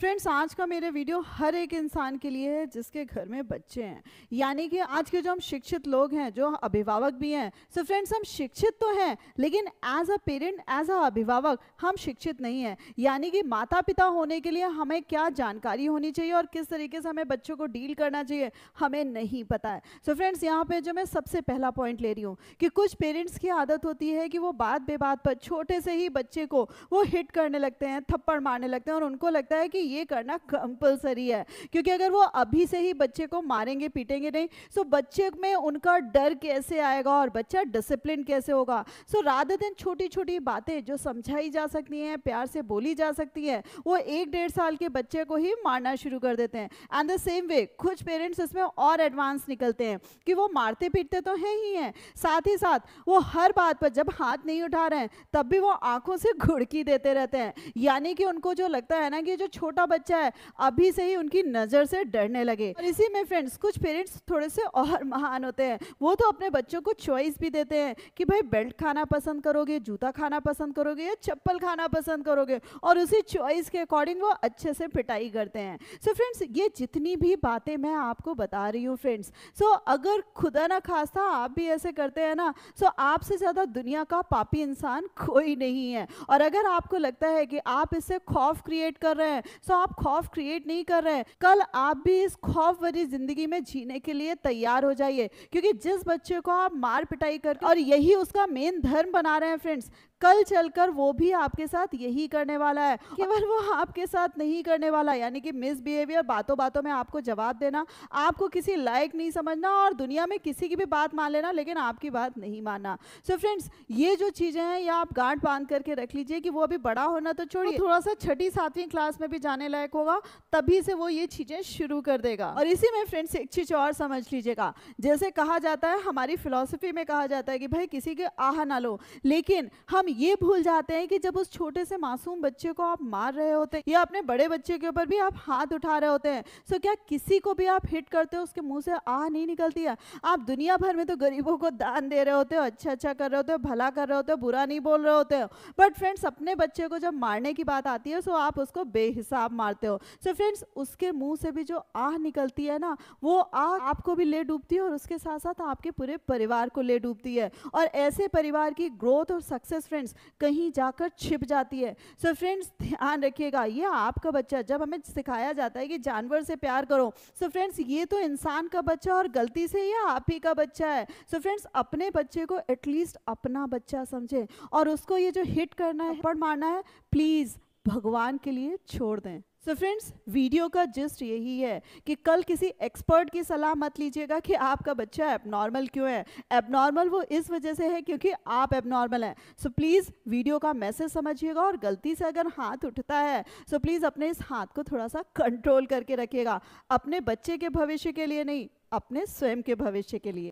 friends आज का मेरे वीडियो हर एक इंसान के लिए है जिसके घर में बच्चे हैं यानी कि आज के जो हम शिक्षित लोग हैं जो अभिभावक भी हैं सो so फ्रेंड्स हम शिक्षित तो हैं लेकिन as a parent as a अभिभावक हम शिक्षित नहीं हैं यानी कि माता पिता होने के लिए हमें क्या जानकारी होनी चाहिए और किस तरीके से हमें बच्चों को डील करना चाहिए हमें नहीं पता है सो फ्रेंड्स यहाँ पर जो मैं सबसे पहला पॉइंट ले रही हूँ कि कुछ पेरेंट्स की आदत होती है कि वो बात बेबात पर छोटे से ही बच्चे को वो हिट करने लगते हैं थप्पड़ मारने लगते हैं और उनको लगता है कि ये करना कंपलसरी है क्योंकि अगर वो अभी से ही बच्चे को मारेंगे पीटेंगे नहीं सो बच्चे में उनका डर कैसे आएगा और बच्चा डिसिप्लिन कैसे होगा सो राधा दिन छोटी छोटी बातें जो समझाई जा सकती हैं प्यार से बोली जा सकती है वो एक डेढ़ साल के बच्चे को ही मारना शुरू कर देते हैं एंड द सेम वे कुछ पेरेंट्स इसमें और एडवांस निकलते हैं कि वो मारते पीटते तो हैं ही हैं साथ ही साथ वो हर बात पर जब हाथ नहीं उठा रहे हैं तब भी वो आंखों से घुड़की देते रहते हैं यानी कि उनको जो लगता है ना कि जो छोटा छोटा बच्चा है अभी से ही उनकी नज़र से डरने लगे और इसी में फ्रेंड्स कुछ पेरेंट्स थोड़े से और महान होते हैं वो तो अपने बच्चों को चॉइस भी देते हैं कि भाई बेल्ट खाना पसंद करोगे जूता खाना पसंद करोगे या चप्पल खाना पसंद करोगे और उसी चॉइस के अकॉर्डिंग वो अच्छे से पिटाई करते हैं सो so फ्रेंड्स ये जितनी भी बातें मैं आपको बता रही हूँ फ्रेंड्स सो so अगर खुदा ना खासा आप भी ऐसे करते हैं ना सो so आपसे ज़्यादा दुनिया का पापी इंसान कोई नहीं है और अगर आपको लगता है कि आप इससे खौफ क्रिएट कर रहे हैं सो सो तो आप खौफ क्रिएट नहीं कर रहे हैं कल आप भी इस खौफ वाली जिंदगी में जीने के लिए तैयार हो जाइए क्योंकि जिस बच्चे को आप मार पिटाई कर और यही उसका मेन धर्म बना रहे हैं फ्रेंड्स कल चलकर वो भी आपके साथ यही करने वाला है केवल वो आपके साथ नहीं करने वाला यानी कि मिसबिहेवियर बातों बातों में आपको जवाब देना आपको किसी लायक नहीं समझना और दुनिया में किसी की भी बात मान लेना लेकिन आपकी बात नहीं मानना सो so फ्रेंड्स ये जो चीज़ें हैं ये आप गांठ बांध करके रख लीजिए कि वो अभी बड़ा होना तो छोड़िए थोड़ा सा छठी सातवीं क्लास में भी जाने बताने लायक होगा तभी से वो ये चीज़ें शुरू कर देगा और इसी में फ्रेंड्स एक चीज़ और समझ लीजिएगा जैसे कहा जाता है हमारी फिलोसफी में कहा जाता है कि भाई किसी के आह ना लो लेकिन हम ये भूल जाते हैं कि जब उस छोटे से मासूम बच्चे को आप मार रहे होते हैं या अपने बड़े बच्चे के ऊपर भी आप हाथ उठा रहे होते हैं सो तो क्या किसी को भी आप हिट करते हो उसके मुंह से आह नहीं निकलती है आप दुनिया भर में तो गरीबों को दान दे रहे होते हो अच्छा अच्छा कर रहे होते हो भला कर रहे होते हो बुरा नहीं बोल रहे होते हो बट फ्रेंड्स अपने बच्चे को जब मारने की बात आती है सो तो आप उसको बेहिसाब छाप मारते हो सो so फ्रेंड्स उसके मुंह से भी जो आह निकलती है ना वो आह आपको भी ले डूबती है और उसके साथ साथ आपके पूरे परिवार को ले डूबती है और ऐसे परिवार की ग्रोथ और सक्सेस फ्रेंड्स कहीं जाकर छिप जाती है सो so फ्रेंड्स ध्यान रखिएगा ये आपका बच्चा जब हमें सिखाया जाता है कि जानवर से प्यार करो सो so फ्रेंड्स ये तो इंसान का बच्चा और गलती से ये आप ही का बच्चा है सो so फ्रेंड्स अपने बच्चे को एटलीस्ट अपना बच्चा समझे और उसको ये जो हिट करना है पड़ मारना है प्लीज़ भगवान के लिए छोड़ दें सो so फ्रेंड्स वीडियो का जस्ट यही है कि कल किसी एक्सपर्ट की सलाह मत लीजिएगा कि आपका बच्चा एबनॉर्मल क्यों है एबनॉर्मल वो इस वजह से है क्योंकि आप एबनॉर्मल हैं सो so प्लीज़ वीडियो का मैसेज समझिएगा और गलती से अगर हाथ उठता है सो so प्लीज़ अपने इस हाथ को थोड़ा सा कंट्रोल करके रखिएगा अपने बच्चे के भविष्य के लिए नहीं अपने स्वयं के भविष्य के लिए